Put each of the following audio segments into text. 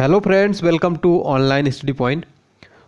hello friends welcome to online study point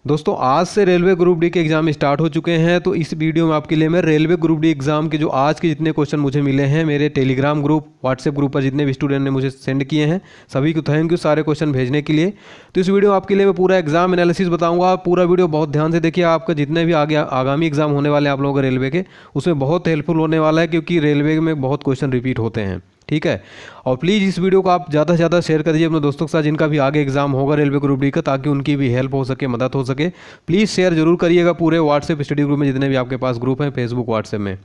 दोस्तों आज से रेलवे ग्रुप डी के एग्ज़ाम स्टार्ट हो चुके हैं तो इस वीडियो में आपके लिए मैं रेलवे ग्रुप डी एग्ज़ाम के जो आज के जितने क्वेश्चन मुझे मिले हैं मेरे टेलीग्राम ग्रुप व्हाट्सएप ग्रुप पर जितने भी स्टूडेंट ने मुझे सेंड किए हैं सभी को थैंक यू सारे क्वेश्चन भेजने के लिए तो इस वीडियो आपके लिए मैं पूरा एग्ज़ाम एनालिसिस बताऊँगा पूरा वीडियो बहुत ध्यान से देखिए आपका जितने भी आगे आगामी एग्ज़ाम होने वाले हैं आप लोगों का रेलवे के उसमें बहुत हेल्पफुल होने वाला है क्योंकि रेलवे में बहुत क्वेश्चन रिपीट होते हैं ठीक है और प्लीज़ इस वीडियो को आप ज़्यादा से ज़्यादा शेयर कर दीजिए अपने दोस्तों के साथ जिनका भी आगे एग्जाम होगा रेलवे ग्रुप डी का ताकि उनकी भी हेल्प हो सके मदद हो सके प्लीज़ शेयर जरूर करिएगा पूरे व्हाट्सएप स्टडी ग्रुप में जितने भी आपके पास ग्रुप हैं फेसबुक व्हाट्सएप में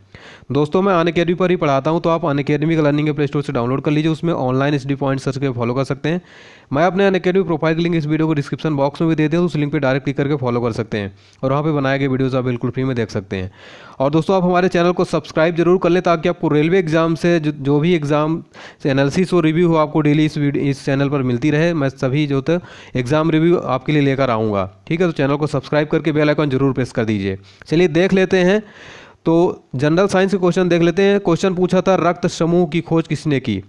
दोस्तों मैं अन अकेडमी पर ही पढ़ाता हूँ तो आप अन अकेडमी का लर्निंग प्ले स्टोर से डाउनलोड कर लीजिए उसमें online S D point search के फॉलो कर सकते हैं मैं अपने अन अकेडमी प्रोफाइल की लिंक इस वीडियो को डिस्क्रिप्शन बॉक्स में भी दे दें तो उस लिंक पर डायरेक्ट क्लिक करके फॉलो कर सकते हैं और वहाँ पर बनाए गए वीडियोज़ आप बिल्कुल फ्री में देख सकते हैं और दोस्तों आप हमारे चैनल को सब्सक्राइब जरूर कर लें ताकि आपको रेलवे एग्जाम से जो भी एग्जाम से एनालिसिस और रिव्यू आपको डेली इस इस चैनल पर मिलती रहे मैं सभी जो तो एग्ज़ाम रिव्यू आपके लिए लेकर आऊँगा ठीक है तो चैनल को सब्सक्राइब करके बेल आइकॉन जरूर प्रेस कर दीजिए चलिए देख लेते हैं तो जनरल साइंस के क्वेश्चन देख लेते हैं क्वेश्चन पूछा था रक्त समूह की खोज किसने की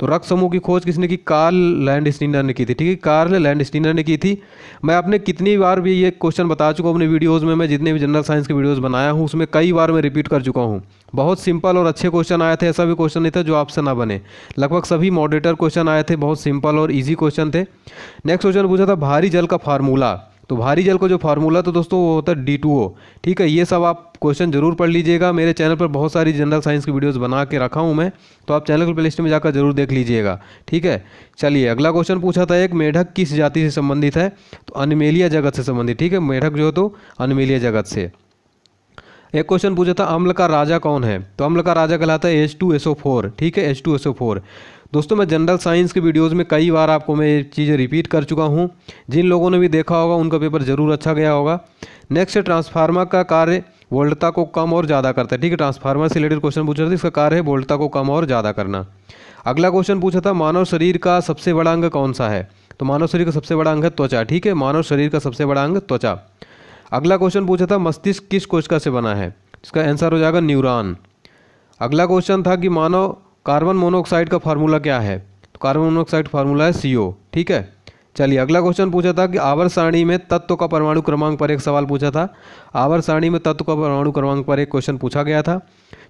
तो रक्त समूह की खोज किसने की कार्ल लैंड स्टीनर ने की थी ठीक है कार्ल लैंड स्टीनर ने की थी मैं आपने कितनी बार भी ये क्वेश्चन बता चुका हूँ अपने वीडियोज़ में मैं जितने भी जनरल साइंस के वीडियोज़ बनाया हूँ उसमें कई बार मैं रिपीट कर चुका हूँ बहुत सिंपल और अच्छे क्वेश्चन आए थे ऐसा भी क्वेश्चन नहीं था जो आपसे ना बने लगभग सभी मॉडरेटर क्वेश्चन आए थे बहुत सिंपल और ईजी क्वेश्चन थे नेक्स्ट क्वेश्चन पूछा था भारी जल का फार्मूला तो भारी जल को जो फार्मूला तो दोस्तों वो होता है डी टू ओ ठीक है ये सब आप क्वेश्चन जरूर पढ़ लीजिएगा मेरे चैनल पर बहुत सारी जनरल साइंस की वीडियोस बना के रखा हूँ मैं तो आप चैनल प्ले लिस्ट में जाकर जरूर देख लीजिएगा ठीक है चलिए अगला क्वेश्चन पूछा था एक मेढक किस जाति से संबंधित है तो अनमेलिया जगत से संबंधित ठीक है मेढक जो है तो अनमेलिया जगत से एक क्वेश्चन पूछा था अम्ल का राजा कौन है तो अम्ल का राजा कहलाता है H two S O four ठीक है H two S O four दोस्तों मैं जनरल साइंस के वीडियोज़ में कई बार आपको मैं ये चीज़ें रिपीट कर चुका हूँ जिन लोगों ने भी देखा होगा उनका पेपर ज़रूर अच्छा गया होगा नेक्स्ट ट्रांसफार्मर का कार्य वोल्टता को कम और ज़्यादा करता है ठीक है ट्रांसफार्मर से रिलेटेड क्वेश्चन पूछा था इसका कार्य है वोल्टता को कम और ज़्यादा करना अगला क्वेश्चन पूछा था मानव शरीर का सबसे बड़ा अंग कौन सा है तो मानव शरीर का सबसे बड़ा अंग है त्वचा ठीक है मानव शरीर का सबसे बड़ा अंग त्वचा अगला क्वेश्चन पूछा था मस्तिष्क किस कोशिका से बना है इसका आंसर हो जाएगा न्यूरॉन अगला क्वेश्चन था कि मानव कार्बन मोनोऑक्साइड का फार्मूला क्या है तो कार्बन मोनोऑक्साइड फार्मूला है सी ठीक है चलिए अगला क्वेश्चन पूछा था कि आवर सारणी में तत्व का परमाणु क्रमांक पर एक सवाल पूछा था आवर सारणी में तत्व का परमाणु क्रमांक पर एक क्वेश्चन पूछा गया था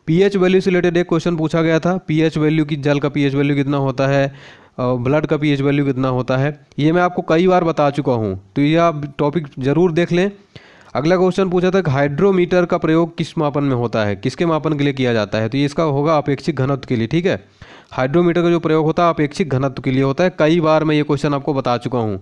पीएच वैल्यू से रिलेटेड एक क्वेश्चन पूछा गया था पीएच वैल्यू की जल का पीएच वैल्यू कितना होता है ब्लड का पीएच वैल्यू कितना होता है ये मैं आपको कई बार बता चुका हूँ तो ये आप टॉपिक ज़रूर देख लें अगला क्वेश्चन पूछा था हाइड्रोमीटर का प्रयोग किस मापन में होता है किसके मापन के लिए किया जाता है तो ये इसका होगा अपेक्षित घनत्व के लिए ठीक है हाइड्रोमीटर का जो प्रयोग होता है अपेक्षित घनत्व के लिए होता है कई बार मैं ये क्वेश्चन आपको बता चुका हूँ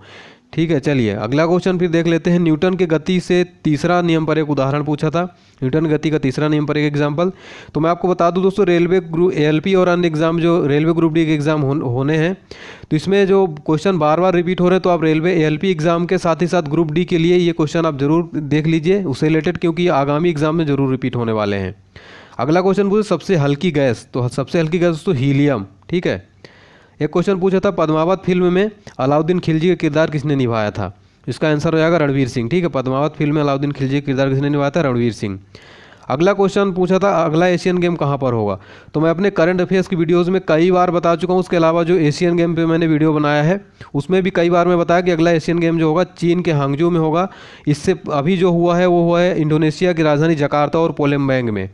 ठीक है चलिए अगला क्वेश्चन फिर देख लेते हैं न्यूटन के गति से तीसरा नियम पर एक उदाहरण पूछा था न्यूटन गति का तीसरा नियम पर एक एग्जाम्पल तो मैं आपको बता दूं दोस्तों रेलवे ग्रुप एल और अन्य एग्जाम जो रेलवे ग्रुप डी के एग्जाम हो, होने हैं तो इसमें जो क्वेश्चन बार बार रिपीट हो रहे हैं तो आप रेलवे एल एग्जाम के साथ ही साथ ग्रुप डी के लिए ये क्वेश्चन आप जरूर देख लीजिए उससे रिलेटेड क्योंकि आगामी एग्जाम में जरूर रिपीट होने वाले हैं अगला क्वेश्चन पूछे सबसे हल्की गैस तो सबसे हल्की गैस दोस्तों हीलियम ठीक है एक क्वेश्चन पूछा था पद्मावत फिल्म में अलाउद्दीन खिलजी का किरदार किसने निभाया था इसका आंसर हो जाएगा रणवीर सिंह ठीक है पद्मावत फिल्म में अलाउद्दीन खिलजी का किरदार किसने निभाया था रणवीर सिंह अगला क्वेश्चन पूछा था अगला एशियन गेम कहाँ पर होगा तो मैं अपने करंट अफेयर्स की वीडियोज़ में कई बार बता चुका हूँ उसके अलावा जो एशियन गेम पे मैंने वीडियो बनाया है उसमें भी कई बार मैं बताया कि अगला एशियन गेम जो होगा चीन के हांगजू में होगा इससे अभी जो हुआ है वो हुआ है इंडोनेशिया की राजधानी जकार्ता और पोलेमबैंग में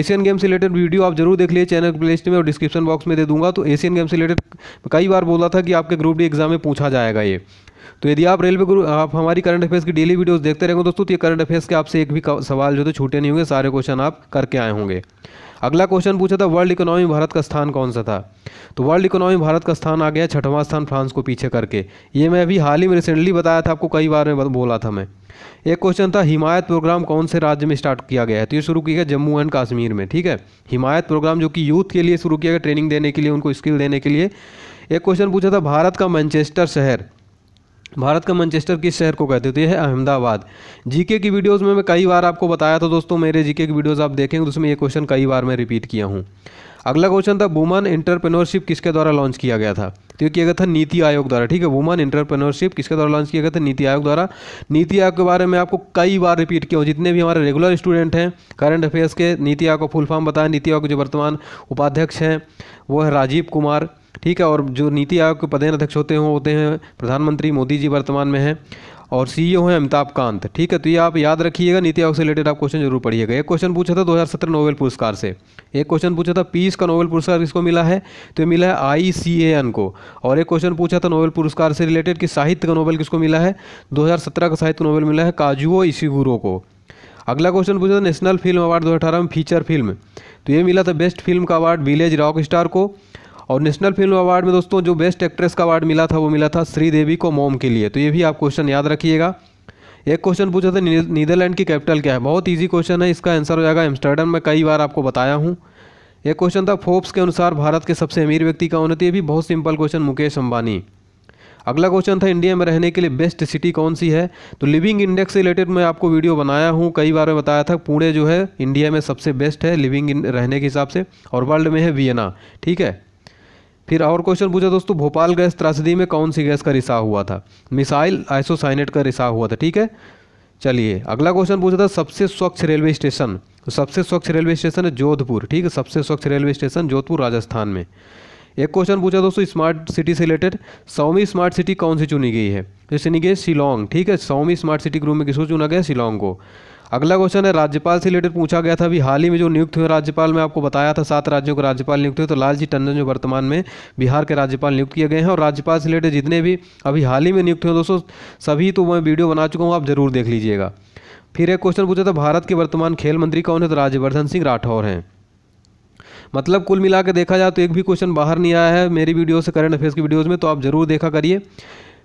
एशियन गेम्स से रिलेटेड वीडियो आप जरूर देख लिए चैनल प्लेलिस्ट में और डिस्क्रिप्शन बॉक्स में दे दूंगा तो एशियन गेम्स से रिलेटेड कई बार बोला था कि आपके ग्रुप डी एग्जाम में पूछा जाएगा ये तो यदि आप रेलवे ग्रुप आप हमारी करंट अफेयर्स की डेली वीडियोस देखते रहेंगे दोस्तों तो ये करंट अफेयर्स के आपसे एक भी सवाल जो है तो छूटे नहीं होंगे सारे क्वेश्चन आप करके आए होंगे अगला क्वेश्चन पूछा था वर्ल्ड इकोनॉमी भारत का स्थान कौन सा था तो वर्ल्ड इकोनॉमी भारत का स्थान आ गया छठवां स्थान फ्रांस को पीछे करके ये मैं अभी हाल ही में रिसेंटली बताया था आपको कई बार में बोला था मैं एक क्वेश्चन था हिमायत प्रोग्राम कौन से राज्य में स्टार्ट किया गया है तो ये शुरू किया गया जम्मू एंड कश्मीर में ठीक है हिमायत प्रोग्राम जो कि यूथ के लिए शुरू किया गया ट्रेनिंग देने के लिए उनको स्किल देने के लिए एक क्वेश्चन पूछा था भारत का मैनचेस्टर शहर भारत का मैनचेस्टर किस शहर को कहते थे तो अहमदाबाद जीके की वीडियोस में मैं कई बार आपको बताया था दोस्तों मेरे जीके की वीडियोस आप देखेंगे तो उसमें ये क्वेश्चन कई बार मैं रिपीट किया हूँ अगला क्वेश्चन था वुमन इंटरप्रेनोरशिप किसके द्वारा लॉन्च किया गया था तो ये किया गया था नीति आयोग द्वारा ठीक है वुमन इंटरप्रेन्योरशिप किसके द्वारा लॉन्च किया गया था नीति आयोग द्वारा नीति आयोग के बारे में आपको कई बार रिपीट किया हूँ जितने भी हमारे रेगुलर स्टूडेंट हैं करंट अफेयर्स के नीति आयोग का फुल फॉर्म बताया नीति आयोग के जो वर्तमान उपाध्यक्ष हैं वो है राजीव कुमार ठीक है और जो नीति आयोग के प्रधान अध्यक्ष होते हैं होते हैं प्रधानमंत्री मोदी जी वर्तमान में हैं और सी ई e हैं अमिताभ कांत ठीक है तो ये आप याद रखिएगा नीति आयोग से रिलेटेड आप क्वेश्चन जरूर पढ़िएगा एक क्वेश्चन पूछा था 2017 नोबेल पुरस्कार से एक क्वेश्चन पूछा था पीस e e का नोबेल पुरस्कार किसको मिला है तो ये मिला है आई सी एन को और एक क्वेश्चन पूछा था नोबेल पुरस्कार से रिलेटेड कि साहित्य का नोबेल किसको मिला है 2017 का साहित्य नोबेल मिला है काजुओ इशिगुरो को अगला क्वेश्चन पूछा था नेशनल फिल्म अवार्ड दो में फीचर फिल्म तो ये मिला था बेस्ट फिल्म का अवार्ड विलेज रॉक स्टार को और नेशनल फिल्म अवार्ड में दोस्तों जो बेस्ट एक्ट्रेस का अवार्ड मिला था वो मिला था श्रीदेवी को मोम के लिए तो ये भी आप क्वेश्चन याद रखिएगा एक क्वेश्चन पूछा था नीदरलैंड की कैपिटल क्या है बहुत ईजी क्वेश्चन है इसका आंसर हो जाएगा एम्स्टर्डम में कई बार आपको बताया हूँ एक क्वेश्चन था फोर्ब्स के अनुसार भारत के सबसे अमीर व्यक्ति कौन होती है तो भी बहुत सिंपल क्वेश्चन मुकेश अंबानी अगला क्वेश्चन था इंडिया में रहने के लिए बेस्ट सिटी कौन सी है तो लिविंग इंडेक्स से रिलेटेड मैं आपको वीडियो बनाया हूँ कई बार में बताया था पुणे जो है इंडिया में सबसे बेस्ट है लिविंग रहने के हिसाब से और वर्ल्ड में है वियना ठीक है फिर और क्वेश्चन पूछा दोस्तों भोपाल गैस त्रासदी में कौन सी गैस का रिसा हुआ था मिसाइल आइसोसाइनेट का रिसा हुआ था ठीक है चलिए अगला क्वेश्चन पूछा था सबसे स्वच्छ रेलवे स्टेशन तो सबसे स्वच्छ रेलवे स्टेशन है जोधपुर ठीक है सबसे स्वच्छ रेलवे स्टेशन जोधपुर राजस्थान में एक क्वेश्चन पूछा दोस्तों स्मार्ट सिटी से रिलेटेड सौमी स्मार्ट सिटी कौन सी चुनी गई है चुनी तो गई शिलोंग ठीक है सौमी स्मार्ट सिटी ग्रुप में किसको चुना गया शिलोंग को अगला क्वेश्चन है राज्यपाल से रिलेटेड पूछा गया था अभी हाल ही में जो नियुक्त हुए राज्यपाल में आपको बताया था सात राज्यों के राज्यपाल नियुक्त हुए तो लालजी टंडन जो वर्तमान में बिहार के राज्यपाल नियुक्त किए गए हैं और राज्यपाल से रिलेटेड जितने भी अभी हाल ही में नियुक्त हुए दोस्तों सभी तो मैं वीडियो बना चुका हूँ आप जरूर देख लीजिएगा फिर एक क्वेश्चन पूछा था भारत के वर्तमान खेल मंत्री कौन है तो राज्यवर्धन सिंह राठौर हैं मतलब कुल मिला के देखा जाए तो एक भी क्वेश्चन बाहर नहीं आया है मेरी वीडियो से करंट अफेयर्स की वीडियोज़ में तो आप ज़रूर देखा करिए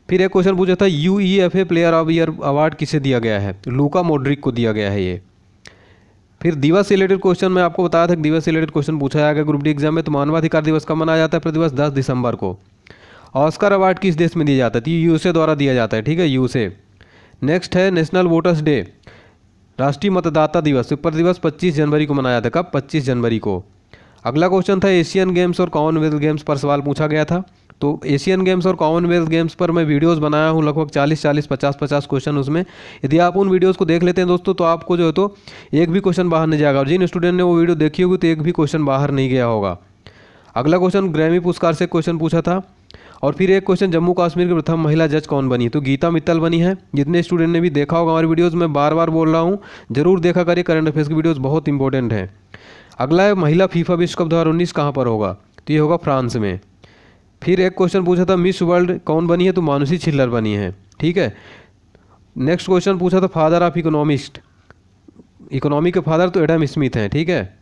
फिर एक क्वेश्चन पूछा था U E F A player of year award किसे दिया गया है लूका मोड्रिक को दिया गया है ये फिर दिवस से रिलेटेड क्वेश्चन मैं आपको बताया था कि दिवस से रिलेटेड क्वेश्चन पूछा जाएगा ग्रुप डी एग्जाम में तो मानवाधिकार दिवस कब मनाया जाता है प्रतिवर्ष दस दिसंबर को ऑस्कर अवार्ड किस देश में दिया जाता है तो यू से द्वारा दिया जाता है ठीक है यू से नेक्स्ट है नेशनल वोटर्स डे राष्ट्रीय मतदाता दिवस सुपर तो दिवस पच्चीस जनवरी को मनाया जाता है कब पच्चीस जनवरी को अगला क्वेश्चन था एशियन गेम्स और कॉमनवेल्थ गेम्स पर सवाल पूछा गया था तो एशियन गेम्स और कॉमनवेल्थ गेम्स पर मैं वीडियोज़ बनाया हूँ लगभग चालीस चालीस पचास पचास क्वेश्चन उसमें यदि आप उन वीडियोज़ को देख लेते हैं दोस्तों तो आपको जो है तो एक भी क्वेश्चन बाहर नहीं जाएगा जिन स्टूडेंट ने वो वीडियो देखी होगी तो एक भी क्वेश्चन बाहर नहीं गया होगा अगला क्वेश्चन ग्रैमी पुरस्कार से क्वेश्चन पूछा था और फिर एक क्वेश्चन जम्मू कश्मीर की प्रथम महिला जज कौन बनी तो गीता मित्तल बनी है जितने स्टूडेंट ने भी देखा होगा हमारी वीडियोस में बार बार बोल रहा हूँ जरूर देखा करिए करंट अफेयर्स की वीडियोस बहुत इंपॉर्टेंट हैं अगला है महिला फीफा विश्व कप दो हज़ार उन्नीस कहाँ पर होगा तो ये होगा फ्रांस में फिर एक क्वेश्चन पूछा था मिस वर्ल्ड कौन बनी है तो मानुषी छिल्लर बनी है ठीक है नेक्स्ट क्वेश्चन पूछा था फादर ऑफ इकोनॉमिस्ट इकोनॉमी के फादर तो एडम स्मिथ हैं ठीक है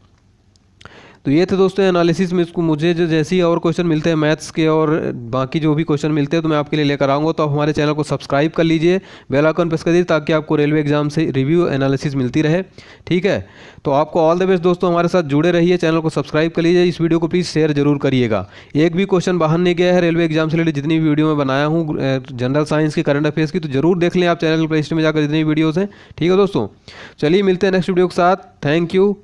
तो ये थे दोस्तों एनालिसिस में इसको मुझे जो जैसे ही और क्वेश्चन मिलते हैं मैथ्स के और बाकी जो भी क्वेश्चन मिलते हैं तो मैं आपके लिए लेकर आऊँगा तो आप हमारे चैनल को सब्सक्राइब कर लीजिए बेल आइकन प्रेस कर दीजिए ताकि आपको रेलवे एग्जाम से रिव्यू एनालिसिस मिलती रहे ठीक है तो आपको ऑल द बेस्ट दोस्तों हमारे साथ जुड़े रहिए चैनल को सब्सक्राइब कर लीजिए इस वीडियो को प्लीज़ शेयर जरूर करिएगा एक भी क्वेश्चन बाहर नहीं गया है रेलवे एग्जाम से रिलेटेड जितनी भी वीडियो मैं बनाया हूँ जनरल साइंस के करंट अफेयर्स की तो जरूर देख लें आप चैनल प्ले लिस्ट में जाकर जितनी वीडियोज़ हैं ठीक है दोस्तों चलिए मिलते हैं नेक्स्ट वीडियो के साथ थैंक यू